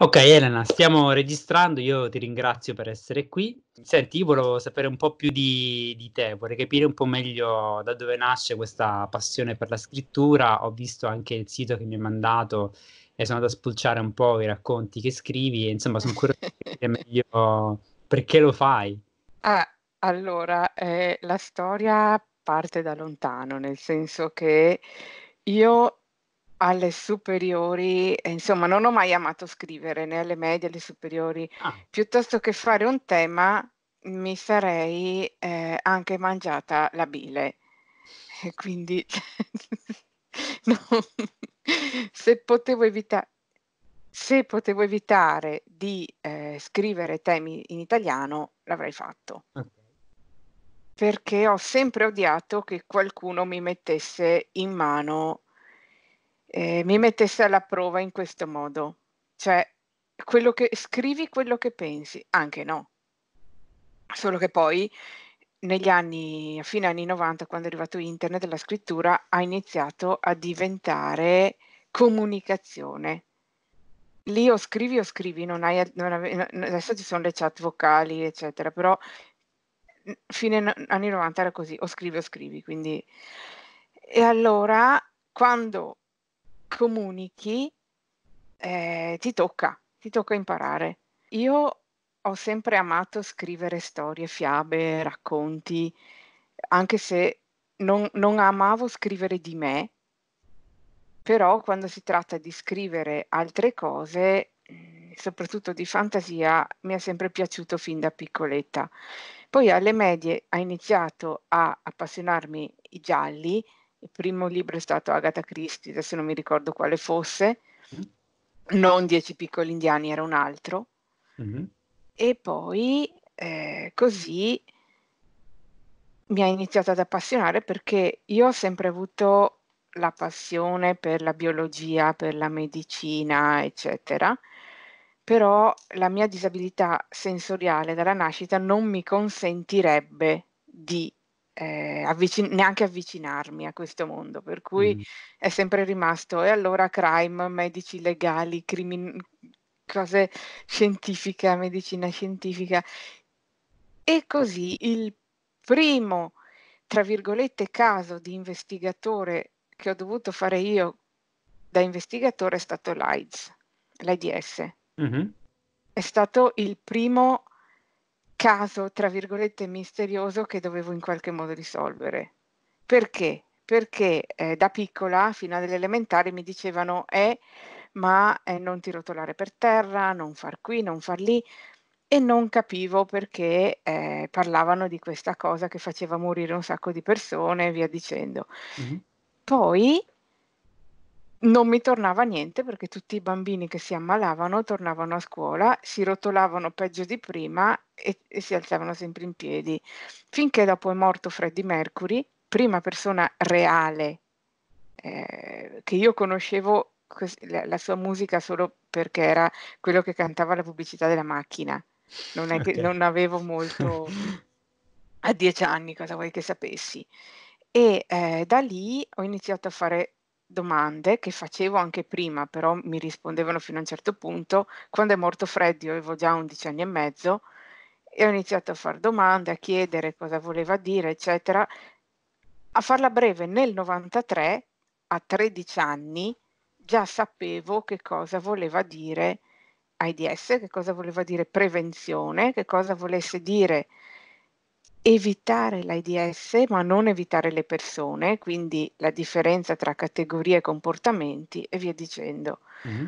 Ok Elena, stiamo registrando, io ti ringrazio per essere qui. Senti, io volevo sapere un po' più di, di, te, vorrei capire un po' meglio da dove nasce questa passione per la scrittura. Ho visto anche il sito che mi hai mandato e sono andato a spulciare un po' i racconti che scrivi e insomma sono curioso di capire meglio perché lo fai. Ah, allora, eh, la storia parte da lontano, nel senso che io alle superiori, insomma, non ho mai amato scrivere né alle medie, né alle superiori. Ah. Piuttosto che fare un tema, mi sarei eh, anche mangiata la bile. E quindi, no. se potevo evitare. Se potevo evitare di eh, scrivere temi in italiano, l'avrei fatto. Okay. Perché ho sempre odiato che qualcuno mi mettesse in mano eh, mi mettesse alla prova in questo modo. Cioè, quello che, scrivi quello che pensi, anche no. Solo che poi negli anni, a fine anni 90, quando è arrivato internet, la scrittura ha iniziato a diventare comunicazione. Lì o scrivi o scrivi, non hai, non ave, adesso ci sono le chat vocali, eccetera, però fine anni 90 era così, o scrivi o scrivi. Quindi... E allora, quando comunichi, eh, ti tocca, ti tocca imparare. Io ho sempre amato scrivere storie, fiabe, racconti, anche se non, non amavo scrivere di me, però quando si tratta di scrivere altre cose, mm, soprattutto di fantasia, mi è sempre piaciuto fin da piccoletta. Poi alle medie ha iniziato a appassionarmi i gialli il primo libro è stato Agatha Christie, adesso non mi ricordo quale fosse, mm. non Dieci piccoli indiani, era un altro. Mm-hmm. E poi eh, così mi ha iniziato ad appassionare perché io ho sempre avuto la passione per la biologia, per la medicina, eccetera, però la mia disabilità sensoriale dalla nascita non mi consentirebbe di eh, avvicin- neanche avvicinarmi a questo mondo, per cui mm. è sempre rimasto e allora crime, medici legali, crimin- cose scientifiche, medicina scientifica. E così il primo, tra virgolette, caso di investigatore che ho dovuto fare io da investigatore è stato l'AIDS, l'AIDS. Mm-hmm. È stato il primo caso, tra virgolette, misterioso che dovevo in qualche modo risolvere. Perché? Perché eh, da piccola, fino all'elementare, mi dicevano, eh, ma eh, non ti rotolare per terra, non far qui, non far lì, e non capivo perché eh, parlavano di questa cosa che faceva morire un sacco di persone e via dicendo. Mm-hmm. Poi non mi tornava niente perché tutti i bambini che si ammalavano tornavano a scuola, si rotolavano peggio di prima e, e, si alzavano sempre in piedi. Finché dopo è morto Freddie Mercury, prima persona reale eh, che io conoscevo la, la sua musica solo perché era quello che cantava la pubblicità della macchina. Non, è che, okay. non avevo molto a dieci anni, cosa vuoi che sapessi. E eh, da lì ho iniziato a fare domande che facevo anche prima, però mi rispondevano fino a un certo punto. Quando è morto Freddy, io avevo già 11 anni e mezzo e ho iniziato a fare domande, a chiedere cosa voleva dire, eccetera. A farla breve, nel 93, a 13 anni, già sapevo che cosa voleva dire AIDS, che cosa voleva dire prevenzione, che cosa volesse dire evitare l'AIDS ma non evitare le persone, quindi la differenza tra categorie e comportamenti e via dicendo. Mm-hmm.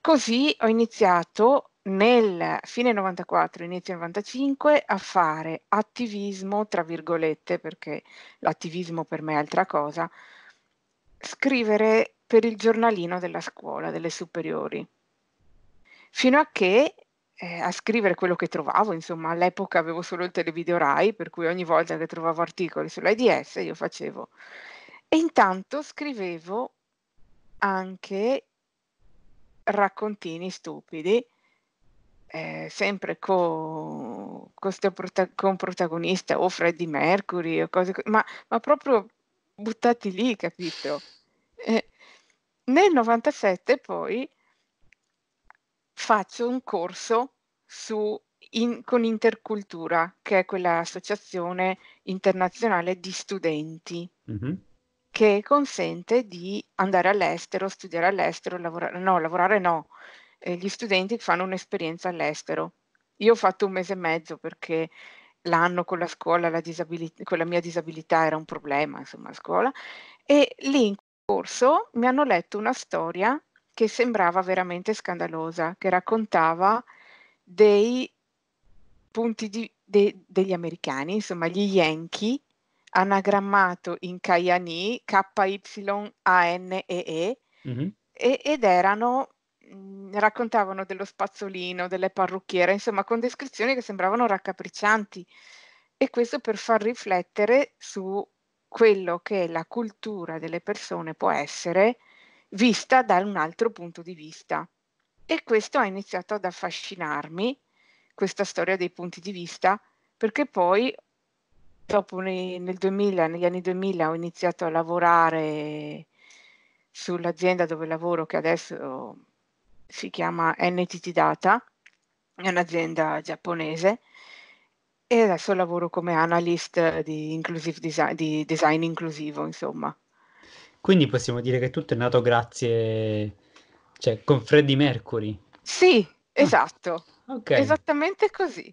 Così ho iniziato nel fine 94, inizio 95 a fare attivismo, tra virgolette, perché l'attivismo per me è altra cosa, scrivere per il giornalino della scuola, delle superiori, fino a che eh, a scrivere quello che trovavo, insomma all'epoca avevo solo il televideo Rai, per cui ogni volta che trovavo articoli sull'AIDS io facevo. E intanto scrivevo anche raccontini stupidi, eh, sempre co, co prota, con protagonista o Freddie Mercury o cose così, ma, ma, proprio buttati lì, capito? Eh, nel 97 poi faccio un corso su, in, con Intercultura, che è quell'associazione internazionale di studenti. Mm-hmm che consente di andare all'estero, studiare all'estero, lavorare no, lavorare no. Eh, gli studenti fanno un'esperienza all'estero. Io ho fatto un mese e mezzo perché l'anno con la scuola, la disabilit- con la mia disabilità era un problema, insomma, a scuola. E lì in corso mi hanno letto una storia che sembrava veramente scandalosa, che raccontava dei punti di, de, degli americani, insomma gli Yankee, anagrammato in Kayani, K-Y-A-N-E-E, mm-hmm. e, ed erano mm, raccontavano dello spazzolino, delle parrucchiere, insomma, con descrizioni che sembravano raccapriccianti. E questo per far riflettere su quello che la cultura delle persone può essere vista da un altro punto di vista. E questo ha iniziato ad affascinarmi, questa storia dei punti di vista, perché poi dopo nel 2000, negli anni 2000 ho iniziato a lavorare sull'azienda dove lavoro che adesso si chiama NTT Data, è un'azienda giapponese e adesso lavoro come analyst di, inclusive design, di design inclusivo, insomma. Quindi possiamo dire che tutto è nato grazie, cioè, con Freddie Mercury. Sì, ah, esatto. Ah, okay. Esattamente così.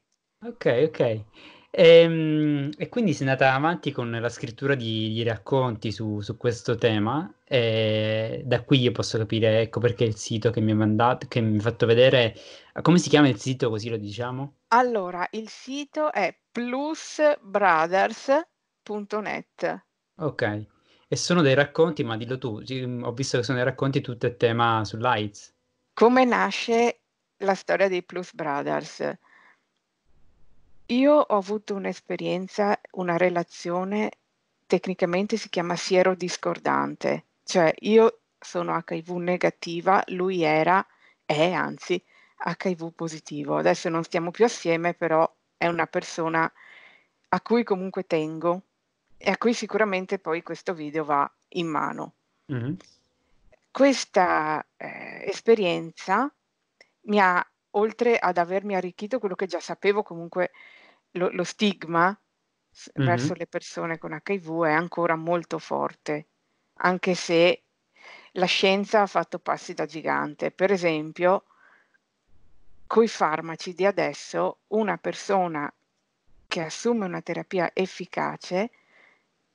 Ok, ok. E, ehm, e, quindi si è andata avanti con la scrittura di, di racconti su, su, questo tema. E da qui io posso capire, ecco perché il sito che mi ha mandato, che mi ha fatto vedere, come si chiama il sito così lo diciamo? Allora, il sito è plusbrothers.net. Ok. E sono dei racconti, ma dillo tu, ho visto che sono dei racconti tutto il tema sull'AIDS. Come nasce la storia dei Plus Brothers? Io ho avuto un'esperienza, una relazione, tecnicamente si chiama siero discordante, cioè io sono HIV negativa, lui era, è anzi, HIV positivo. Adesso non stiamo più assieme, però è una persona a cui comunque tengo e a cui sicuramente poi questo video va in mano. Mm-hmm. Questa eh, esperienza mi ha, oltre ad avermi arricchito quello che già sapevo, comunque lo, lo stigma mm-hmm. verso le persone con HIV è ancora molto forte, anche se la scienza ha fatto passi da gigante. Per esempio, coi farmaci di adesso, una persona che assume una terapia efficace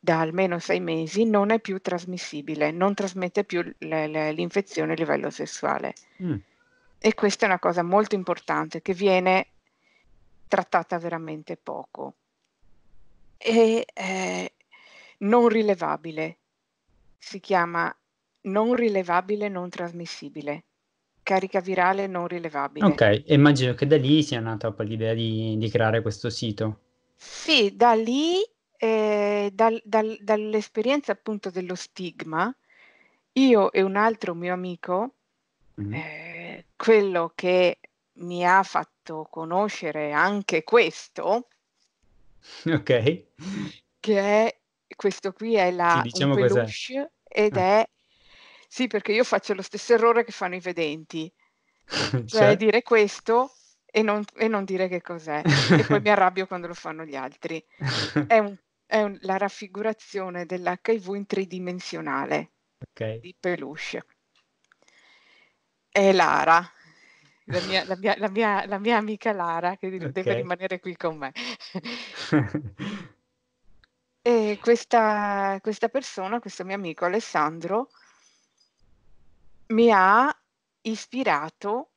da almeno sei mesi non è più trasmissibile, non trasmette più l'infezione a livello sessuale. Mm. E questa è una cosa molto importante che viene trattata veramente poco. E eh, non rilevabile, si chiama non rilevabile non trasmissibile carica virale non rilevabile. Ok, immagino che da lì sia nata poi l'idea di, di, creare questo sito. Sì, da lì eh, dal, dal, dall'esperienza appunto dello stigma, io e un altro mio amico, mm. eh, quello che mi ha fatto conoscere anche questo, ok, che è questo qui è la sì, diciamo peluche ed ah. è sì, perché io faccio lo stesso errore che fanno i vedenti, cioè, cioè dire questo e non, e non, dire che cos'è, e poi mi arrabbio quando lo fanno gli altri. È un è un, la raffigurazione dell'HIV in tridimensionale okay. di peluche. È Lara, la mia, la, mia, la, mia, la mia, amica Lara, che okay. deve rimanere qui con me. e questa, questa persona, questo mio amico Alessandro, mi ha ispirato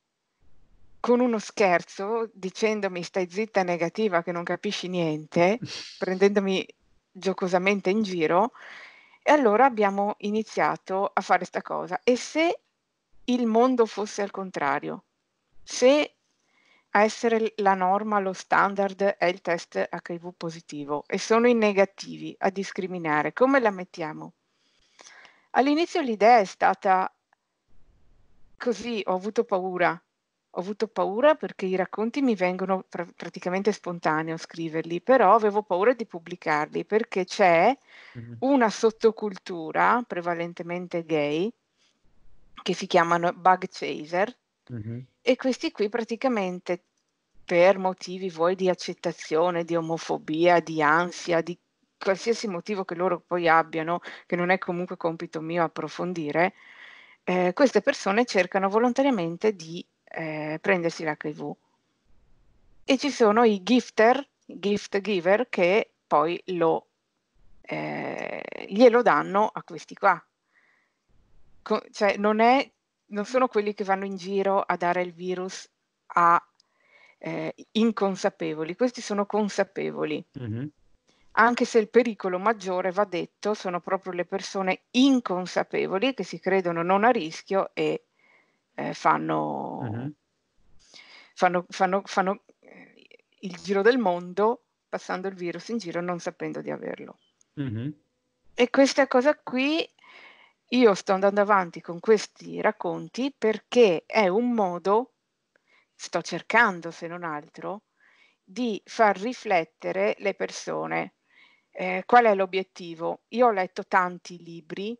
con uno scherzo dicendomi stai zitta negativa che non capisci niente, prendendomi giocosamente in giro e allora abbiamo iniziato a fare questa cosa. E se il mondo fosse al contrario? Se a essere la norma, lo standard è il test HIV positivo e sono i negativi a discriminare, come la mettiamo? All'inizio l'idea è stata così, ho avuto paura, ho avuto paura perché i racconti mi vengono pra- praticamente spontaneo scriverli, però avevo paura di pubblicarli perché c'è una sottocultura prevalentemente gay che si chiamano bug chaser Mhm. e questi qui praticamente per motivi voi di accettazione, di omofobia, di ansia, di qualsiasi motivo che loro poi abbiano, che non è comunque compito mio approfondire, eh, queste persone cercano volontariamente di eh, prendersi l'HIV. E ci sono i gifter, gift giver, che poi lo, eh, glielo danno a questi qua. Co- cioè non, è, non sono quelli che vanno in giro a dare il virus a eh, inconsapevoli, questi sono consapevoli. Mm-hmm. Anche se il pericolo maggiore, va detto, sono proprio le persone inconsapevoli che si credono non a rischio e eh, fanno, uh-huh. fanno, fanno, fanno eh, il giro del mondo passando il virus in giro non sapendo di averlo. Mm-hmm. E questa cosa qui io sto andando avanti con questi racconti perché è un modo, sto cercando se non altro, di far riflettere le persone. Eh, qual è l'obiettivo? Io ho letto tanti libri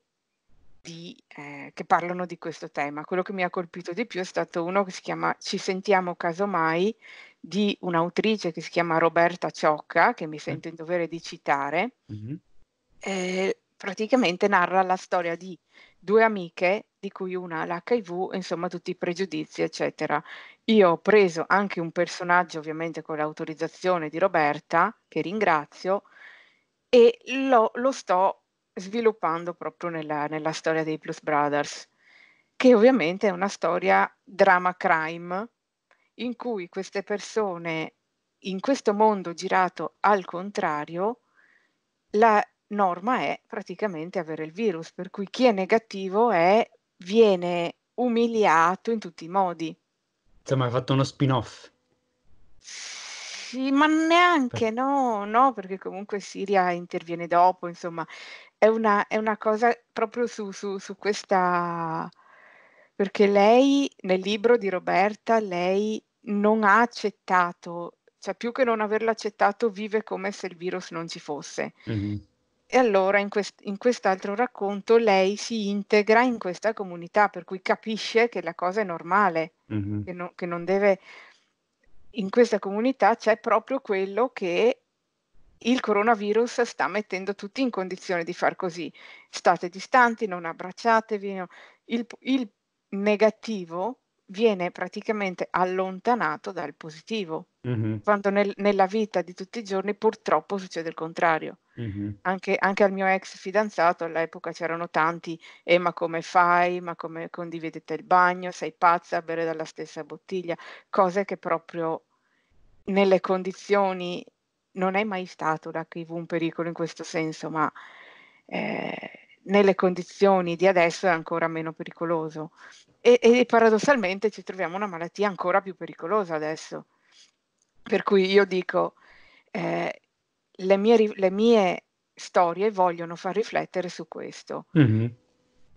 di, eh, che parlano di questo tema. Quello che mi ha colpito di più è stato uno che si chiama Ci sentiamo casomai di un'autrice che si chiama Roberta Ciocca, che mi sento in dovere di citare. Mm-hmm. Eh, praticamente narra la storia di due amiche, di cui una ha l'HIV, insomma tutti i pregiudizi, eccetera. Io ho preso anche un personaggio, ovviamente con l'autorizzazione di Roberta, che ringrazio, e lo, lo sto sviluppando proprio nella, nella storia dei Blues Brothers, che ovviamente è una storia drama crime in cui queste persone in questo mondo girato al contrario, la norma è praticamente avere il virus, per cui chi è negativo è, viene umiliato in tutti i modi. Insomma, hai fatto uno spin-off. Sì, ma neanche, no, no, perché comunque Siria interviene dopo, insomma, è una, è una cosa proprio su, su, su questa... Perché lei, nel libro di Roberta, lei non ha accettato, cioè più che non averlo accettato, vive come se il virus non ci fosse. Mm-hmm. E allora in, quest- in, quest'altro racconto lei si integra in questa comunità, per cui capisce che la cosa è normale, mm-hmm. che, no- che, non deve in questa comunità c'è proprio quello che il coronavirus sta mettendo tutti in condizione di far così. State distanti, non abbracciatevi. No. Il, il negativo viene praticamente allontanato dal positivo, mm-hmm. quando nel, nella vita di tutti i giorni purtroppo succede il contrario. Mm-hmm. Anche, anche, al mio ex fidanzato all'epoca c'erano tanti, e eh, ma come fai, ma come condividete il bagno, sei pazza a bere dalla stessa bottiglia, cose che proprio nelle condizioni, non è mai stato l'HIV un pericolo in questo senso, ma eh, nelle condizioni di adesso è ancora meno pericoloso. E, e, paradossalmente ci troviamo una malattia ancora più pericolosa adesso. Per cui io dico, eh, le, mie, le, mie, storie vogliono far riflettere su questo. Mm-hmm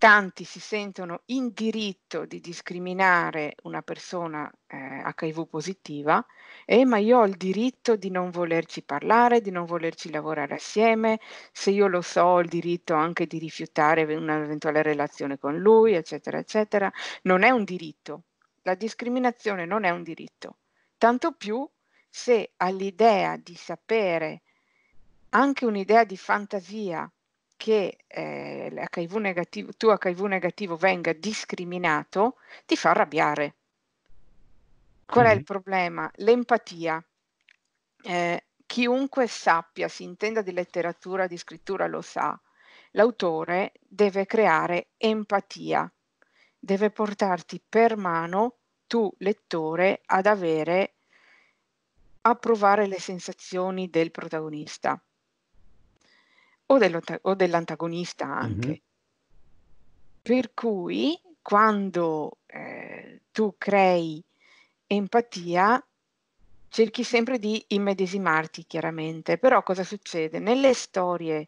tanti si sentono in diritto di discriminare una persona eh, HIV positiva, eh, ma io ho il diritto di non volerci parlare, di non volerci lavorare assieme, se io lo so ho il diritto anche di rifiutare un'eventuale relazione con lui, eccetera, eccetera. Non è un diritto, la discriminazione non è un diritto, tanto più se all'idea di sapere, anche un'idea di fantasia, che eh, HIV negativo, tuo HIV negativo venga discriminato ti fa arrabbiare. Qual è il problema? L'empatia. Eh, chiunque sappia, si intenda di letteratura, di scrittura, lo sa, l'autore deve creare empatia, deve portarti per mano, tu lettore, ad avere, a provare le sensazioni del protagonista o, o dell'antagonista anche. Mm-hmm. Per cui quando eh, tu crei empatia, cerchi sempre di immedesimarti chiaramente, però cosa succede? Nelle storie,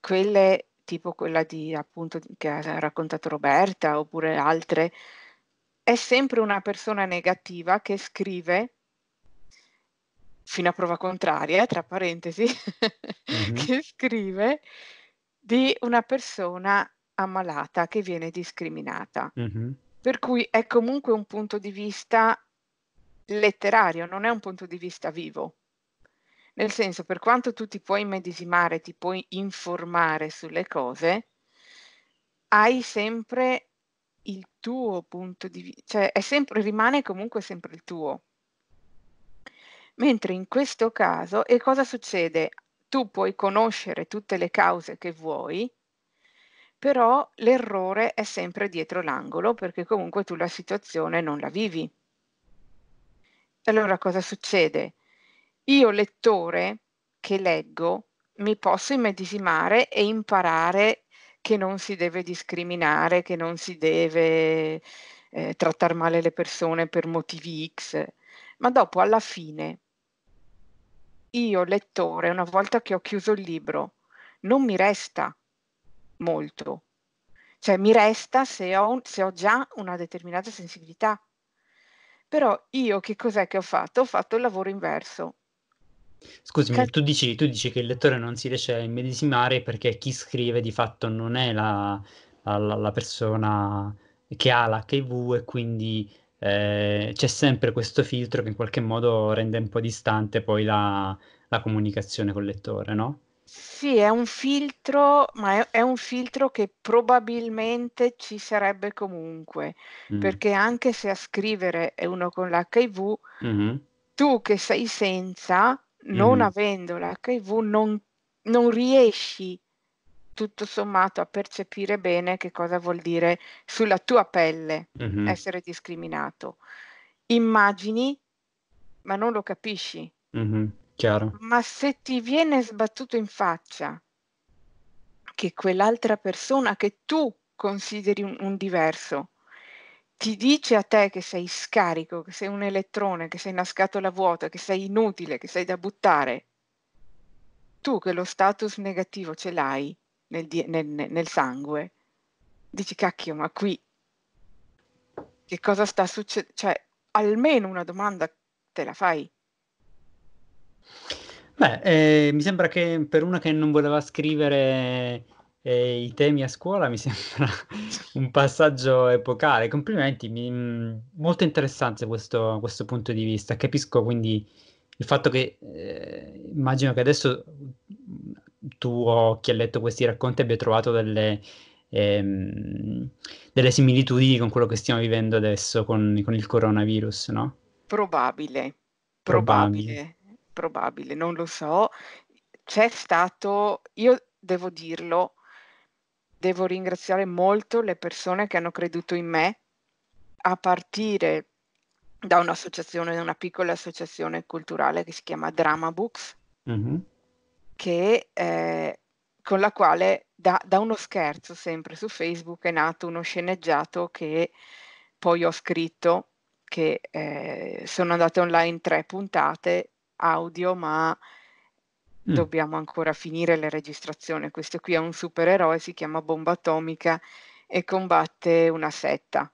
quelle tipo quella di, appunto, che ha raccontato Roberta oppure altre, è sempre una persona negativa che scrive fino a prova contraria, tra parentesi, mm-hmm. che scrive di una persona ammalata che viene discriminata. Mm-hmm. Per cui è comunque un punto di vista letterario, non è un punto di vista vivo. Nel senso, per quanto tu ti puoi medesimare, ti puoi informare sulle cose, hai sempre il tuo punto di vista, cioè sempre, rimane comunque sempre il tuo. Mentre in questo caso, e cosa succede? Tu puoi conoscere tutte le cause che vuoi, però l'errore è sempre dietro l'angolo perché comunque tu la situazione non la vivi. Allora cosa succede? Io lettore che leggo mi posso immedesimare e imparare che non si deve discriminare, che non si deve eh, trattare male le persone per motivi X, ma dopo alla fine io, lettore, una volta che ho chiuso il libro, non mi resta molto. Cioè mi resta se ho, se ho già una determinata sensibilità. Però io che cos'è che ho fatto? Ho fatto il lavoro inverso. Scusami, tu dici, tu dici, che il lettore non si riesce a immedesimare perché chi scrive di fatto non è la, la, la persona che ha l'HIV e quindi eh, c'è sempre questo filtro che in qualche modo rende un po' distante poi la, la comunicazione col lettore, no? Sì, è un filtro, ma è, è, un filtro che probabilmente ci sarebbe comunque, mm. perché anche se a scrivere è uno con l'HIV, mm-hmm. tu che sei senza, non mm-hmm. avendo l'HIV, non, non riesci tutto sommato a percepire bene che cosa vuol dire sulla tua pelle mm-hmm. essere discriminato. Immagini, ma non lo capisci. Mm-hmm. Ma se ti viene sbattuto in faccia che quell'altra persona che tu consideri un, un diverso ti dice a te che sei scarico, che sei un elettrone, che sei una scatola vuota, che sei inutile, che sei da buttare, tu che lo status negativo ce l'hai, nel, nel, nel sangue, dici cacchio, ma qui che cosa sta succedendo? Cioè, almeno una domanda te la fai. Beh, eh, mi sembra che per una che non voleva scrivere eh, i temi a scuola, mi sembra un passaggio epocale. Complimenti, mi, mm, molto interessante questo, questo, punto di vista. Capisco quindi il fatto che eh, immagino che adesso tu o chi ha letto questi racconti abbia trovato delle, ehm, delle similitudini con quello che stiamo vivendo adesso con, con il coronavirus, no? Probabile, probabile, probabile, non lo so. C'è stato, io devo dirlo, devo ringraziare molto le persone che hanno creduto in me, a partire da un'associazione, una piccola associazione culturale che si chiama Drama Books, mm-hmm che, eh, con la quale da, da, uno scherzo sempre su Facebook è nato uno sceneggiato che poi ho scritto, che eh, sono andate online tre puntate audio, ma mm. dobbiamo ancora finire le registrazioni. Questo qui è un supereroe, si chiama Bomba Atomica e combatte una setta.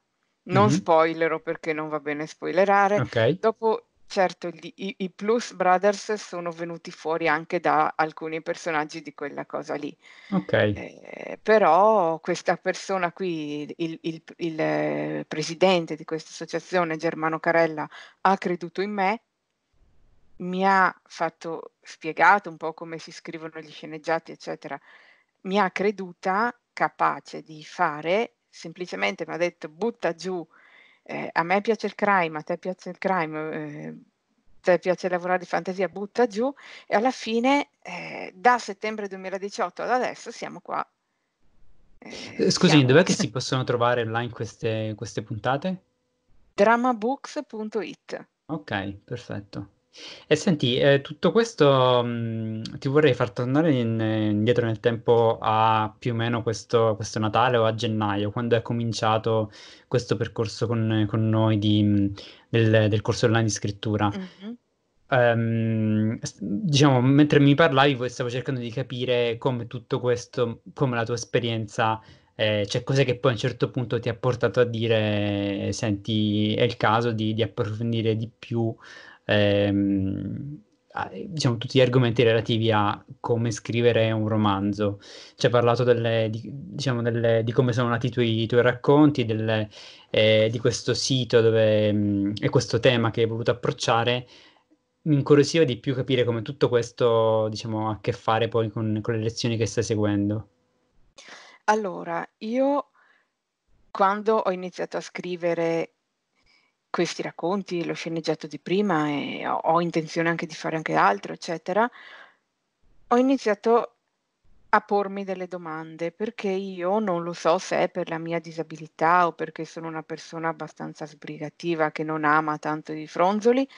Non mm-hmm. spoilero perché non va bene spoilerare. Okay. Dopo Certo, gli, i, i Plus Brothers sono venuti fuori anche da alcuni personaggi di quella cosa lì. Ok. Eh, però questa persona qui, il, il, il eh, presidente di questa associazione, Germano Carella, ha creduto in me, mi ha fatto spiegato un po' come si scrivono gli sceneggiati, eccetera. Mi ha creduta capace di fare, semplicemente mi ha detto butta giù eh, a me piace il crime, a te piace il crime, eh, a te piace lavorare di fantasia, butta giù e alla fine eh, da settembre 2018 ad adesso siamo qua. Eh, eh, scusi, siamo... dov'è che si possono trovare online queste, queste puntate? dramabooks.it. Ok, perfetto. E senti, eh, tutto questo mh, mhmm, ti vorrei far tornare in, indietro nel tempo a più o meno questo, questo, Natale o a gennaio, quando è cominciato questo percorso con, con noi di, mhmm, del, del, corso online di scrittura. Mm-hmm. Um, diciamo, mentre mi parlavi, stavo cercando di capire come tutto questo, come la tua esperienza eh, cioè cos'è che poi a un certo punto ti ha portato a dire senti è il caso di, di approfondire di più ehm, diciamo, tutti gli argomenti relativi a come scrivere un romanzo. Ci hai parlato delle, di, diciamo, delle, di, come sono nati i tuoi, i tuoi racconti, delle, eh, di questo sito dove, mh, mm, e questo tema che hai voluto approcciare. Mi incuriosiva di più capire come tutto questo diciamo, ha a che fare poi con, con le lezioni che stai seguendo. Allora, io quando ho iniziato a scrivere questi racconti, lo sceneggiato di prima e ho, ho intenzione anche di fare anche altro, eccetera, ho iniziato a pormi delle domande perché io non lo so se è per la mia disabilità o perché sono una persona abbastanza sbrigativa che non ama tanto i fronzoli,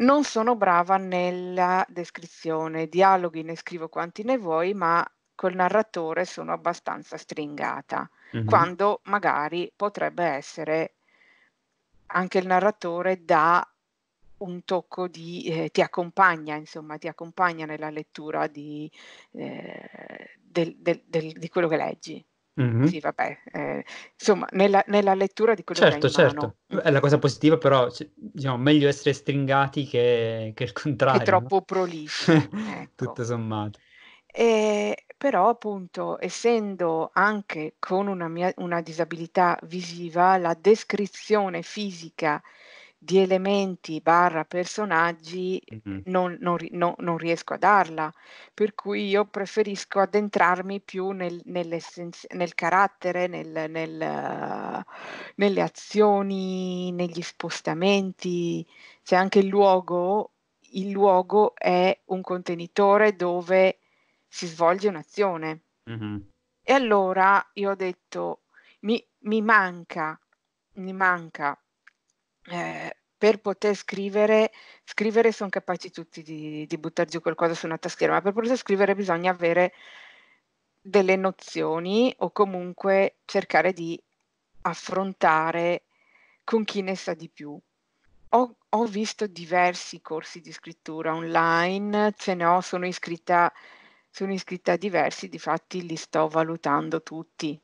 non sono brava nella descrizione, dialoghi ne scrivo quanti ne vuoi, ma col narratore sono abbastanza stringata, mm-hmm. quando magari potrebbe essere anche il narratore dà un tocco di eh, ti accompagna, insomma, ti accompagna nella lettura di, eh, del, del, del, di quello che leggi. Mm-hmm. Sì, vabbè, eh, insomma, nella, nella, lettura di quello certo, che leggi. Certo, certo. È la cosa positiva, però, cioè, diciamo, meglio essere stringati che, che il contrario. È troppo no? prolisso. ecco. Tutto sommato. E però appunto essendo anche con una, mia, una disabilità visiva, la descrizione fisica di elementi barra personaggi mm-hmm. non, non, no, non, riesco a darla, per cui io preferisco addentrarmi più nel, nel carattere, nel, nel, nelle azioni, negli spostamenti, c'è cioè anche il luogo, il luogo è un contenitore dove si svolge un'azione. Mm-hmm. E allora io ho detto, mi, mi manca, mi manca, eh, per poter scrivere, scrivere sono capaci tutti di, di buttare giù qualcosa su una tastiera, ma per poter scrivere bisogna avere delle nozioni o comunque cercare di affrontare con chi ne sa di più. Ho, ho, visto diversi corsi di scrittura online, ce ne ho, sono iscritta sono iscritta a diversi, difatti li sto valutando tutti.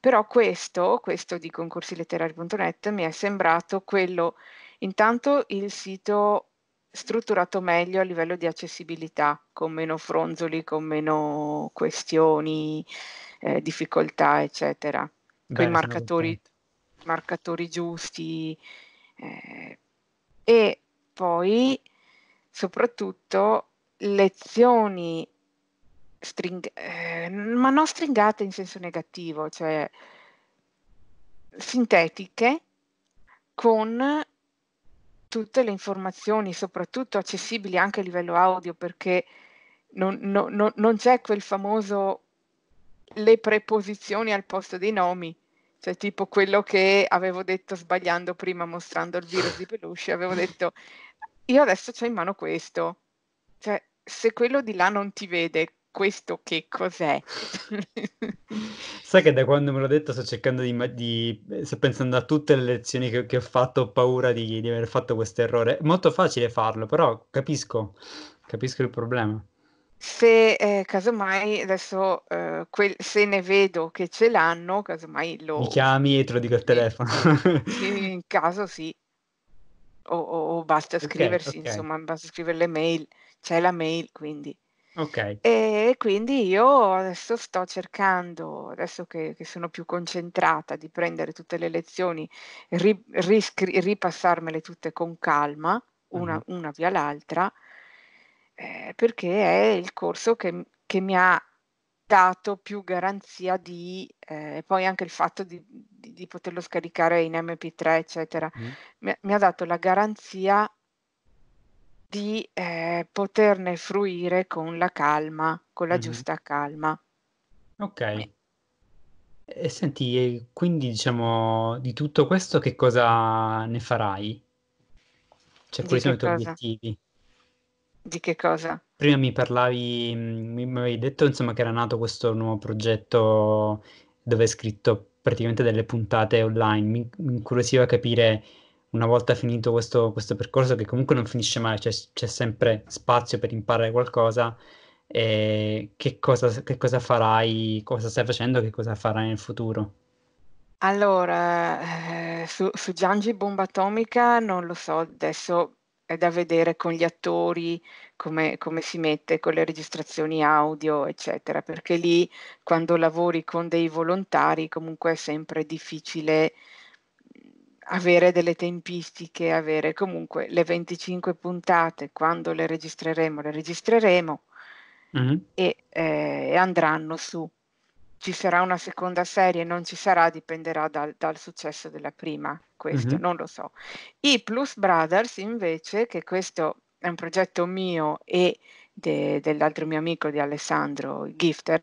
Però questo, questo di concorsiletterari.net mi è sembrato quello, intanto il sito strutturato meglio a livello di accessibilità, con meno fronzoli, con meno questioni, eh, difficoltà, eccetera. Con i marcatori, marcatori, giusti. Eh, e poi soprattutto lezioni string- eh, ma non stringate in senso negativo, cioè sintetiche con tutte le informazioni, soprattutto accessibili anche a livello audio, perché non, no, no, non c'è quel famoso le preposizioni al posto dei nomi, cioè tipo quello che avevo detto sbagliando prima mostrando il virus di Peluche, avevo detto io adesso ho in mano questo, cioè se quello di là non ti vede, questo che cos'è? Sai che da quando me l'ho detto sto cercando di, di eh, sto pensando a tutte le lezioni che, che ho fatto, ho paura di, di aver fatto questo errore. È molto facile farlo, però capisco, capisco il problema se eh, casomai adesso eh, quel, se ne vedo che ce l'hanno, casomai lo... Mi chiami e te lo dico al telefono. in caso sì. O, o, o basta okay, scriversi, okay. insomma, basta scrivere le mail. C'è la mail, quindi... Okay. E quindi io adesso sto cercando, adesso che, che sono più concentrata, di prendere tutte le lezioni, ri, riscri- ripassarmele tutte con calma, una, Mh-mh. una via l'altra, eh, perché è il corso che, che mi ha dato più garanzia di, eh, poi anche il fatto di, di- di poterlo scaricare in MP3, eccetera, Mh. mi mi ha dato la garanzia di eh, poterne fruire con la calma, con la mm-hmm. giusta calma. Ok. E senti, quindi diciamo di tutto questo che cosa ne farai? Cioè, quali sono i tuoi obiettivi? Di che cosa? Prima mi parlavi, mhmm, mi, avevi detto insomma che era nato questo nuovo progetto dove hai scritto praticamente delle puntate online. Mi, mi incuriosiva capire una volta finito questo, questo percorso che comunque non finisce mai, cioè, c'è sempre spazio per imparare qualcosa, eh, che, cosa, che cosa farai, cosa stai facendo, che cosa farai nel futuro? Allora, eh, su, su Giangi Bomba Atomica non lo so, adesso è da vedere con gli attori come, come, si mette con le registrazioni audio, eccetera, perché lì quando lavori con dei volontari comunque è sempre difficile avere delle tempistiche, avere comunque le 25 puntate, quando le registreremo, le registreremo mm-hmm. e eh, andranno su. Ci sarà una seconda serie, non ci sarà, dipenderà dal, dal successo della prima, questo mm-hmm. non lo so. I Plus Brothers invece, che questo è un progetto mio e de, dell'altro mio amico di Alessandro Gifter,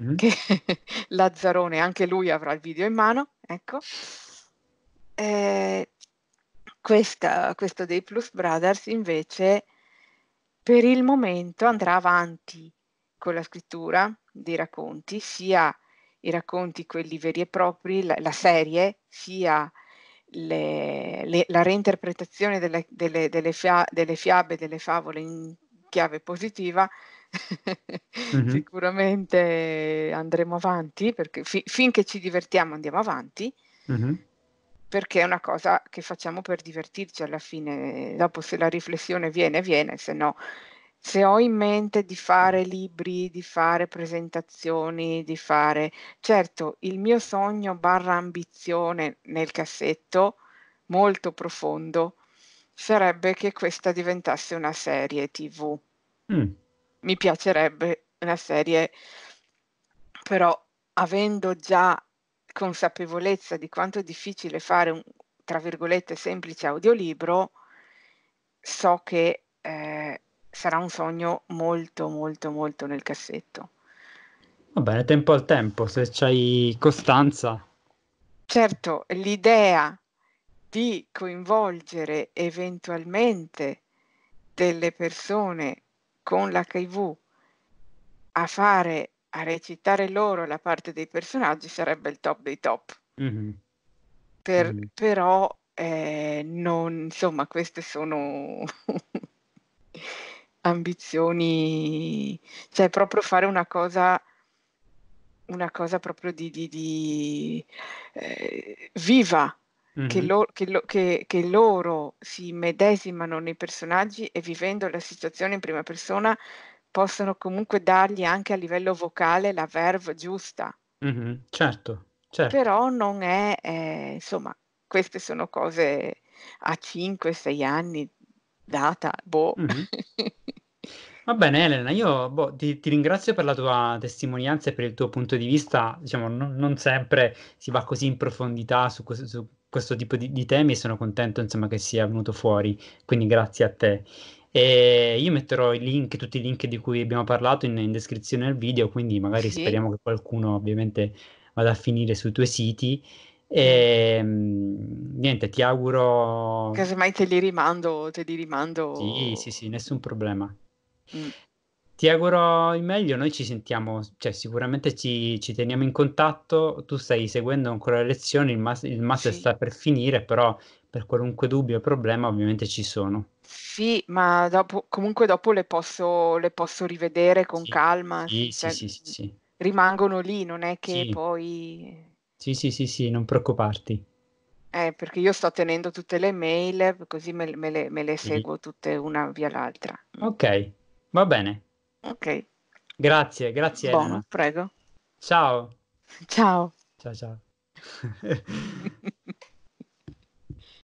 mm-hmm. che Lazzarone, anche lui avrà il video in mano, ecco. Eh, questa, questo dei Plus Brothers invece per il momento andrà avanti con la scrittura dei racconti, sia i racconti quelli veri e propri, la, la serie, sia le, le, la reinterpretazione delle, delle, delle, fia, delle fiabe, delle favole in chiave positiva, mm-hmm. sicuramente andremo avanti, perché fi, finché ci divertiamo andiamo avanti, mm-hmm perché è una cosa che facciamo per divertirci alla fine, eh, dopo se la riflessione viene, viene, se no se ho in mente di fare libri, di fare presentazioni, di fare... Certo, il mio sogno barra ambizione nel cassetto, molto profondo, sarebbe che questa diventasse una serie tv. Mm. Mi piacerebbe una serie, però avendo già consapevolezza di quanto è difficile fare un, tra virgolette, semplice audiolibro, so che eh, sarà un sogno molto, molto, molto nel cassetto. Va bene, tempo al tempo, se c'hai costanza. Certo, l'idea di coinvolgere eventualmente delle persone con l'HIV a fare a recitare loro la parte dei personaggi sarebbe il top dei top. Mm-hmm. Per, mm-hmm. Però eh, non, insomma, queste sono ambizioni, cioè proprio fare una cosa, una cosa proprio di, di, di eh, viva, Mm-hmm. Che, lo, che, lo, che, che, loro si medesimano nei personaggi e vivendo la situazione in prima persona possono comunque dargli anche a livello vocale la verve giusta. Mm-hmm, certo, certo. Però non è, eh, insomma, queste sono cose a 5-6 anni data, boh. Mm-hmm. Va bene Elena, io boh, ti, ti, ringrazio per la tua testimonianza e per il tuo punto di vista, diciamo non, non sempre si va così in profondità su, questo, su questo tipo di, di temi e sono contento insomma che sia venuto fuori, quindi grazie a te. E io metterò i link, tutti i link di cui abbiamo parlato in, in descrizione al video, quindi magari sì. speriamo che qualcuno ovviamente vada a finire sui tuoi siti. Mm. E, ehm, niente, ti auguro... Casomai te li rimando, te li rimando. Sì, sì, sì, nessun problema. Mm. Ti auguro il meglio, noi ci sentiamo, cioè sicuramente ci, ci, teniamo in contatto, tu stai seguendo ancora le lezioni, il, mas- il master sì. sta per finire, però per qualunque dubbio o problema ovviamente ci sono. Sì, ma dopo, comunque dopo le posso, le posso rivedere con Sì. calma, Sì, sì, cioè, sì, sì, mhmm, sì. rimangono lì, non è che Sì. poi... Sì, sì, sì, sì, non preoccuparti. Eh, perché io sto tenendo tutte le mail, così me, me le, me le Sì. seguo tutte una via l'altra. Ok, va bene. Ok, Grazie, grazie buono, prego. Ciao. Ciao. Ciao, ciao.